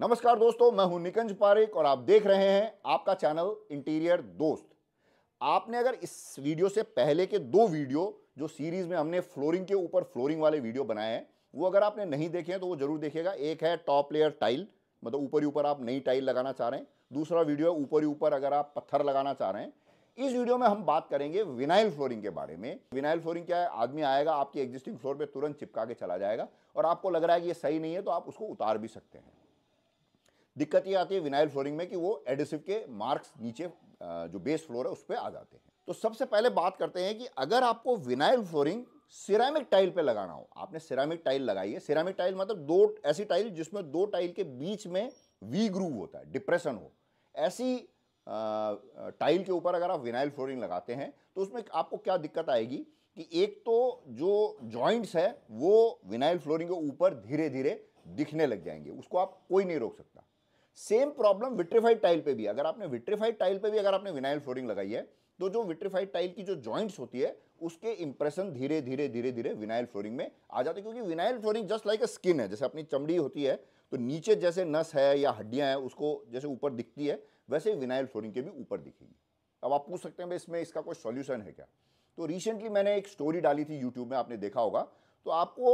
नमस्कार दोस्तों मैं हूं निकंज पारिक और आप देख रहे हैं आपका चैनल इंटीरियर दोस्त आपने अगर इस वीडियो से पहले के दो वीडियो जो सीरीज में हमने फ्लोरिंग के ऊपर फ्लोरिंग वाले वीडियो बनाए हैं वो अगर आपने नहीं देखे हैं तो वो जरूर देखिएगा एक है टॉप लेयर टाइल मतलब ऊपर ही ऊपर आप नई टाइल लगाना चाह रहे हैं दूसरा वीडियो है ऊपर ही ऊपर अगर आप पत्थर लगाना चाह रहे हैं इस वीडियो में हम बात करेंगे विनाइल फ्लोरिंग के बारे में विनाइल फ्लोरिंग क्या है आदमी आएगा आपकी एग्जिस्टिंग फ्लोर पे तुरंत चिपका के चला जाएगा और आपको लग रहा है कि ये सही नहीं है तो आप उसको उतार भी सकते हैं दिक्कत ये आती है विनाइल फ्लोरिंग में कि वो एडिसिव के मार्क्स नीचे जो बेस फ्लोर है उस पर आ जाते हैं तो सबसे पहले बात करते हैं कि अगर आपको विनाइल फ्लोरिंग सिरामिक टाइल पे लगाना हो आपने सिरामिक टाइल लगाई है सिरामिक टाइल मतलब दो ऐसी टाइल जिसमें दो टाइल के बीच में वी ग्रूव होता है डिप्रेशन हो ऐसी टाइल के ऊपर अगर आप विनाइल फ्लोरिंग लगाते हैं तो उसमें आपको क्या दिक्कत आएगी कि एक तो जो जॉइंट्स है वो विनाइल फ्लोरिंग के ऊपर धीरे धीरे दिखने लग जाएंगे उसको आप कोई नहीं रोक सकता सेम प्रॉब्लम विट्रीफाइड टाइल पे भी अगर आपने विट्रीफाइड टाइल पे भी अगर आपने विनाइल फ्लोरिंग लगाई है तो जो विट्रीफाइड टाइल की जो जॉइंट्स होती है उसके इंप्रेशन धीरे धीरे धीरे धीरे विनाइल फ्लोरिंग में आ जाते हैं क्योंकि vinyl flooring just like a skin है जैसे अपनी चमड़ी होती है तो नीचे जैसे नस है या हड्डियाँ हैं उसको जैसे ऊपर दिखती है वैसे विनाइल फ्लोरिंग के भी ऊपर दिखेगी अब आप पूछ सकते हैं भाई इसमें इसका कोई सॉल्यूशन है क्या तो रिसेंटली मैंने एक स्टोरी डाली थी यूट्यूब में आपने देखा होगा तो आपको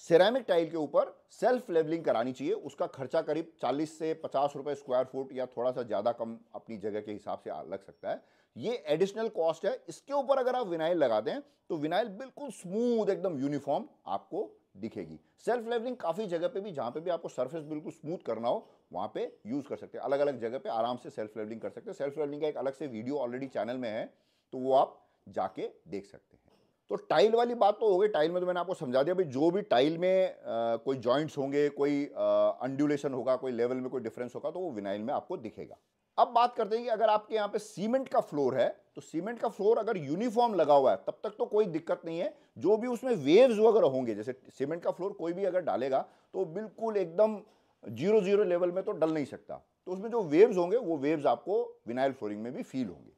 सेरेमिक टाइल के ऊपर सेल्फ लेवलिंग करानी चाहिए उसका खर्चा करीब 40 से 50 रुपए स्क्वायर फुट या थोड़ा सा ज़्यादा कम अपनी जगह के हिसाब से लग सकता है ये एडिशनल कॉस्ट है इसके ऊपर अगर आप विनाइल लगा दें तो विनाइल बिल्कुल स्मूथ एकदम यूनिफॉर्म आपको दिखेगी सेल्फ लेवलिंग काफ़ी जगह पे भी जहाँ पे भी आपको सरफेस बिल्कुल स्मूथ करना हो वहाँ पे यूज़ कर सकते हैं अलग अलग जगह पे आराम से सेल्फ लेवलिंग कर सकते हैं सेल्फ लेवलिंग का एक अलग से वीडियो ऑलरेडी चैनल में है तो वो आप जाके देख सकते हैं तो टाइल वाली बात तो हो गई टाइल में तो मैंने आपको समझा दिया भाई जो भी टाइल में आ, कोई जॉइंट्स होंगे कोई अंडुलेशन होगा कोई लेवल में कोई डिफरेंस होगा तो वो विनाइल में आपको दिखेगा अब बात करते हैं कि अगर आपके यहाँ पे सीमेंट का फ्लोर है तो सीमेंट का फ्लोर अगर यूनिफॉर्म लगा हुआ है तब तक तो कोई दिक्कत नहीं है जो भी उसमें वेव्स वगैरह होंगे जैसे सीमेंट का फ्लोर कोई भी अगर डालेगा तो बिल्कुल एकदम जीरो जीरो लेवल में तो डल नहीं सकता तो उसमें जो वेव्स होंगे वो वेव्स आपको विनाइल फ्लोरिंग में भी फील होंगे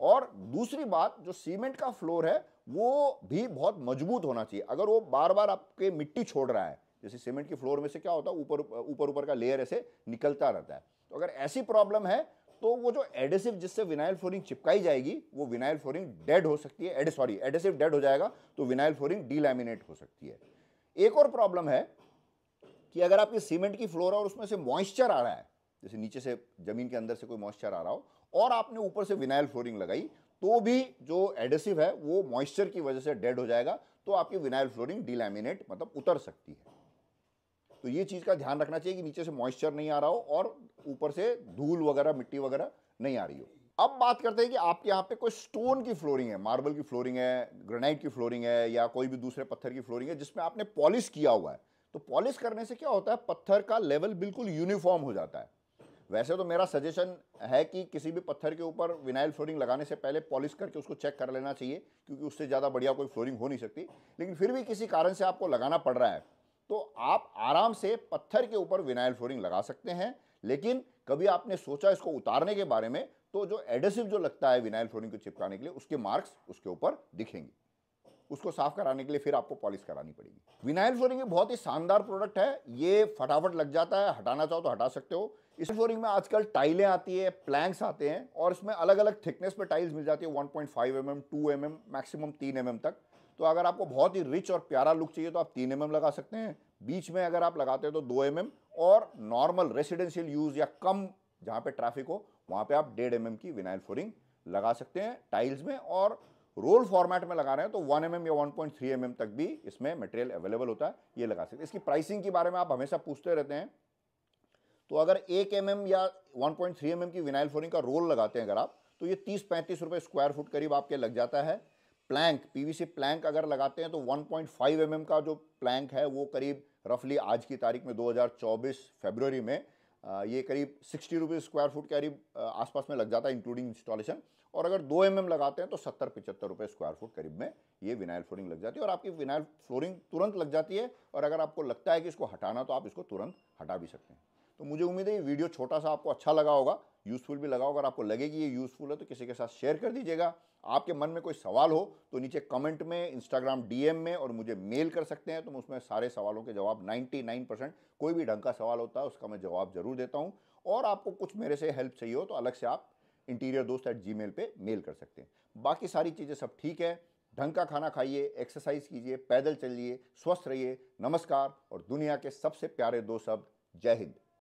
और दूसरी बात जो सीमेंट का फ्लोर है वो भी बहुत मजबूत होना चाहिए अगर वो बार बार आपके मिट्टी छोड़ रहा है जैसे सीमेंट के फ्लोर में से क्या होता है ऊपर ऊपर ऊपर का लेयर ऐसे निकलता रहता है तो अगर ऐसी प्रॉब्लम है तो वो जो एडेसिव जिससे विनाइल फ्लोरिंग चिपकाई जाएगी वो विनाइल फ्लोरिंग डेड हो सकती है एड सॉरी एडेसिव डेड हो जाएगा तो विनाइल फ्लोरिंग डीलैमिनेट हो सकती है एक और प्रॉब्लम है कि अगर आपकी सीमेंट की फ्लोर है और उसमें से मॉइस्चर आ रहा है जैसे नीचे से ज़मीन के अंदर से कोई मॉइस्चर आ रहा हो और आपने ऊपर से विनाइल फ्लोरिंग लगाई तो भी जो एडेसिव है वो मॉइस्चर की वजह से डेड हो जाएगा तो आपकी विनाइल फ्लोरिंग डिलेमिनेट मतलब उतर सकती है तो ये चीज़ का ध्यान रखना चाहिए कि नीचे से मॉइस्चर नहीं आ रहा हो और ऊपर से धूल वगैरह मिट्टी वगैरह नहीं आ रही हो अब बात करते हैं कि आपके यहाँ पे कोई स्टोन की फ्लोरिंग है मार्बल की फ्लोरिंग है ग्रेनाइट की फ्लोरिंग है या कोई भी दूसरे पत्थर की फ्लोरिंग है जिसमें आपने पॉलिश किया हुआ है तो पॉलिश करने से क्या होता है पत्थर का लेवल बिल्कुल यूनिफॉर्म हो जाता है वैसे तो मेरा सजेशन है कि किसी भी पत्थर के ऊपर विनाइल फ्लोरिंग लगाने से पहले पॉलिश करके उसको चेक कर लेना चाहिए क्योंकि उससे ज़्यादा बढ़िया कोई फ्लोरिंग हो नहीं सकती लेकिन फिर भी किसी कारण से आपको लगाना पड़ रहा है तो आप आराम से पत्थर के ऊपर विनाइल फ्लोरिंग लगा सकते हैं लेकिन कभी आपने सोचा इसको उतारने के बारे में तो जो एडेसिव जो लगता है विनाइल फ्लोरिंग को चिपकाने के लिए उसके मार्क्स उसके ऊपर दिखेंगे उसको साफ कराने के लिए फिर आपको पॉलिश करानी पड़ेगी विनाइल फ्लोरिंग बहुत ही शानदार प्रोडक्ट है ये फटाफट लग जाता है हटाना चाहो तो हटा सकते हो इस फ्लोरिंग में आजकल टाइलें आती है प्लैंक्स आते हैं और इसमें अलग अलग थिकनेस पे टाइल्स मिल जाती है 1.5 point mm, 2 mm, maximum 3 mm तक तो अगर आपको बहुत ही रिच और प्यारा लुक चाहिए तो आप 3 mm लगा सकते हैं बीच में अगर आप लगाते हैं तो 2 mm और नॉर्मल रेसिडेंशियल यूज़ या कम जहाँ पे ट्रैफिक हो वहाँ पर आप डेढ़ एम mm की विनाइल फ्लोरिंग लगा सकते हैं टाइल्स में और रोल फॉर्मेट में लगा रहे हैं तो वन एम mm या वन पॉइंट थ्री mm तक भी इसमें मटेरियल अवेलेबल होता है ये लगा सकते हैं इसकी प्राइसिंग के बारे में आप हमेशा पूछते रहते हैं तो अगर एक एम mm या 1.3 पॉइंट mm की विनाइल फ्लोरिंग का रोल लगाते हैं अगर आप तो ये तीस पैंतीस रुपये स्क्वायर फुट करीब आपके लग जाता है प्लैंक पीवीसी प्लैंक अगर लगाते हैं तो 1.5 पॉइंट mm का जो प्लैंक है वो करीब रफली आज की तारीख में 2024 फरवरी में ये करीब सिक्सटी रुपीज़ स्क्वायर फुट करीब आसपास में लग जाता है इंक्लूडिंग इंस्टॉलेशन और अगर दो एम mm लगाते हैं तो सत्तर पिचहत्तर रुपये स्क्वायर फुट करीब में ये विनाइल फ्लोरिंग लग जाती है और आपकी विनाइल फ्लोरिंग तुरंत लग जाती है और अगर आपको लगता है कि इसको हटाना तो आप इसको तुरंत हटा भी सकते हैं तो मुझे उम्मीद है ये वीडियो छोटा सा आपको अच्छा लगा होगा यूज़फुल भी लगा होगा अगर आपको लगेगी ये यूज़फुल है तो किसी के साथ शेयर कर दीजिएगा आपके मन में कोई सवाल हो तो नीचे कमेंट में इंस्टाग्राम डीएम में और मुझे मेल कर सकते हैं तो मैं उसमें सारे सवालों के जवाब 99 परसेंट कोई भी ढंग का सवाल होता है उसका मैं जवाब ज़रूर देता हूँ और आपको कुछ मेरे से हेल्प चाहिए हो तो अलग से आप इंटीरियर दोस्त एट जी मेल पर मेल कर सकते हैं बाकी सारी चीज़ें सब ठीक है ढंग का खाना खाइए एक्सरसाइज कीजिए पैदल चलिए स्वस्थ रहिए नमस्कार और दुनिया के सबसे प्यारे दो शब्द जय हिंद